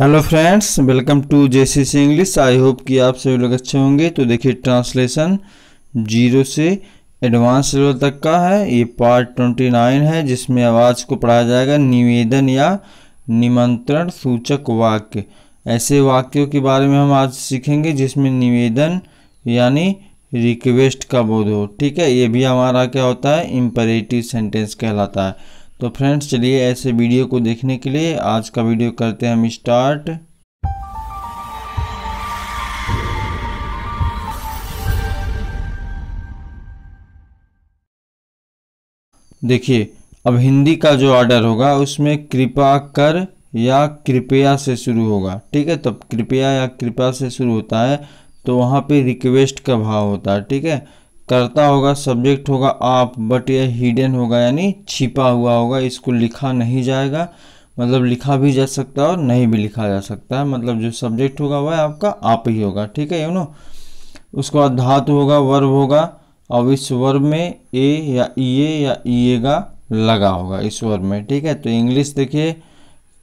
hello friends welcome to J C C English I hope कि आप सभी लोग अच्छे होंगे तो देखिए ट्रांसलेशन जीरो से एडवांस लेवल तक का है ये पार्ट ट्वेंटी नाइन है जिसमें आवाज़ को पढ़ाया जाएगा निवेदन या निमंत्रण सूचक वाक्य ऐसे वाक्यों के बारे में हम आज सीखेंगे जिसमें निवेदन यानी रिक्वेस्ट का बोध हो ठीक है ये भी हमारा क्या होता है इम्परेटिव सेंटेंस कहलाता है तो फ्रेंड्स चलिए ऐसे वीडियो को देखने के लिए आज का वीडियो करते हैं हम स्टार्ट देखिए अब हिंदी का जो ऑर्डर होगा उसमें कृपा कर या कृपया से शुरू होगा ठीक है तो कृपया या कृपा से शुरू होता है तो वहाँ पे रिक्वेस्ट का भाव होता है ठीक है करता होगा सब्जेक्ट होगा आप बट ये हिडन होगा यानी छिपा हुआ होगा इसको लिखा नहीं जाएगा मतलब लिखा भी जा सकता है और नहीं भी लिखा जा सकता है मतलब जो सब्जेक्ट होगा वह आपका आप ही होगा ठीक है यू नो उसके बाद धातु होगा वर्ब होगा और इस वर्ब में ए या ए या ए का लगा होगा इस वर्ब में ठीक है तो इंग्लिश देखिए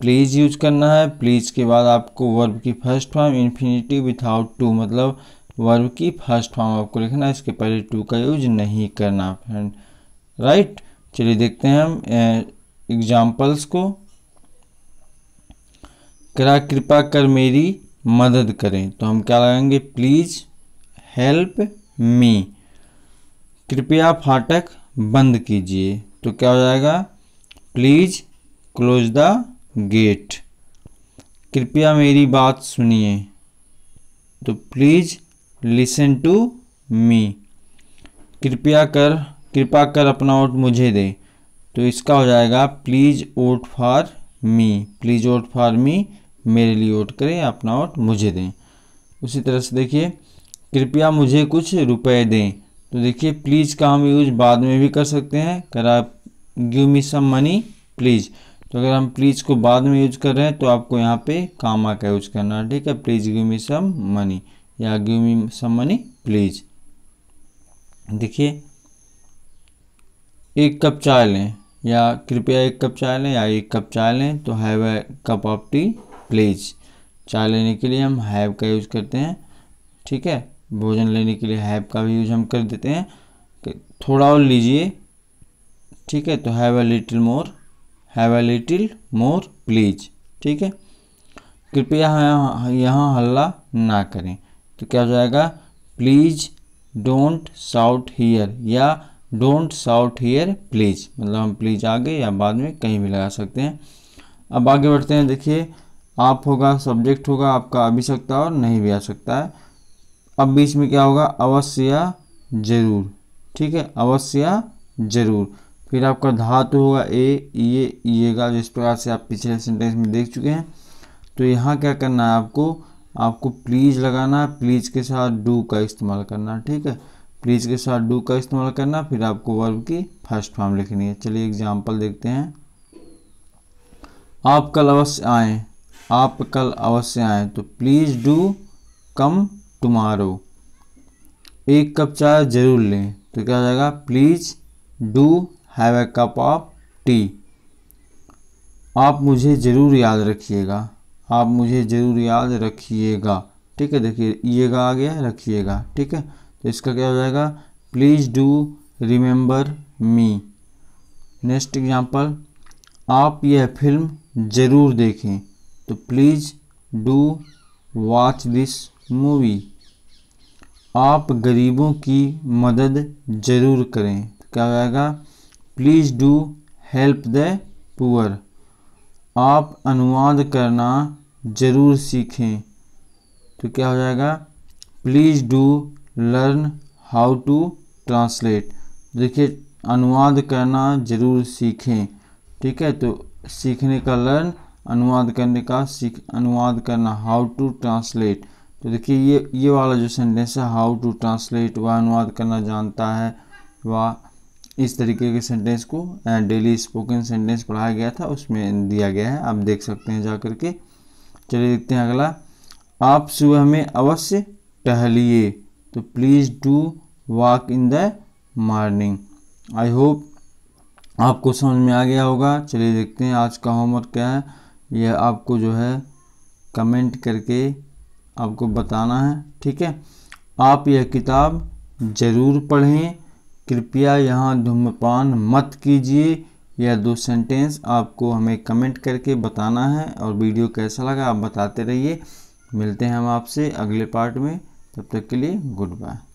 प्लीज़ यूज करना है प्लीज़ के बाद आपको वर्ब की first form infinity without to मतलब वर्ब की फर्स्ट फॉर्म आपको लिखना है इसके पहले टू का यूज नहीं करना फ्रेंड राइट चलिए देखते हैं हम एग्जाम्पल्स को करा कृपा कर मेरी मदद करें तो हम क्या लगाएंगे प्लीज़ हेल्प मी कृपया फाटक बंद कीजिए तो क्या हो जाएगा प्लीज़ क्लोज द गेट कृपया मेरी बात सुनिए तो प्लीज़ लिसन टू मी कृपया कर कृपा कर अपना वोट मुझे दे तो इसका हो जाएगा please vote for me please vote for me मेरे लिए वोट करें अपना वोट मुझे दें उसी तरह से देखिए कृपया मुझे कुछ रुपए दें तो देखिए प्लीज़ का हम यूज बाद में भी कर सकते हैं कर आप give me some money please तो अगर हम प्लीज़ को बाद में यूज कर रहे हैं तो आपको यहाँ पे कामा का यूज करना है ठीक है please give me some money या give me some money please देखिए एक कप चाय लें या कृपया एक कप चाय लें या एक कप चाय लें तो have a cup of tea please चाय लेने के लिए हम हैव का यूज़ करते हैं ठीक है भोजन लेने के लिए हैव का भी यूज़ हम कर देते हैं थोड़ा और लीजिए ठीक है तो have a little more have a little more please ठीक है कृपया यहाँ हल्ला ना करें तो क्या हो जाएगा प्लीज डोंट साउट हीयर या डोंट साउट हीयर प्लीज मतलब हम प्लीज आगे या बाद में कहीं भी लगा सकते हैं अब आगे बढ़ते हैं देखिए आप होगा सब्जेक्ट होगा आपका आ भी सकता है और नहीं भी आ सकता है अब बीच में क्या होगा अवश्य जरूर ठीक है अवश्य जरूर फिर आपका धातु होगा ए ये का जिस प्रकार से आप पिछले सेंटेंस में देख चुके हैं तो यहाँ क्या करना है आपको आपको प्लीज़ लगाना है प्लीज़ के साथ डू का इस्तेमाल करना ठीक है प्लीज़ के साथ डू का इस्तेमाल करना फिर आपको वर्ब की फर्स्ट फॉर्म लिखनी है चलिए एग्जाम्पल देखते हैं आप कल अवश्य आएँ आप कल अवश्य आएँ तो प्लीज़ डू कम टुमारो एक कप चाय ज़रूर लें तो क्या हो जाएगा please do have a cup of tea आप मुझे ज़रूर याद रखिएगा आप मुझे ज़रूर याद रखिएगा ठीक है देखिए येगा आ गया रखिएगा ठीक है तो इसका क्या हो जाएगा please do remember me next example आप यह फिल्म ज़रूर देखें तो please do watch this movie आप गरीबों की मदद ज़रूर करें तो क्या हो जाएगा please do help the poor आप अनुवाद करना ज़रूर सीखें तो क्या हो जाएगा please do learn how to translate देखिए अनुवाद करना ज़रूर सीखें ठीक है तो सीखने का लर्न अनुवाद करने का सीख अनुवाद करना हाउ टू ट्रांसलेट तो देखिए ये ये वाला जो सेंटेंस है हाउ टू ट्रांसलेट वह अनुवाद करना जानता है वह इस तरीके के सेंटेंस को डेली स्पोकन सेंटेंस पढ़ाया गया था उसमें दिया गया है आप देख सकते हैं जा करके चलिए देखते हैं अगला आप सुबह में अवश्य टहलिए तो please do walk in the morning I hope आपको समझ में आ गया होगा चलिए देखते हैं आज का होमवर्क क्या है यह आपको जो है कमेंट करके आपको बताना है ठीक है आप यह किताब ज़रूर पढ़ें कृपया यहाँ धूम्रपान मत कीजिए यह दो सेंटेंस आपको हमें कमेंट करके बताना है और वीडियो कैसा लगा आप बताते रहिए मिलते हैं हम आपसे अगले पार्ट में तब तक के लिए गुड बाय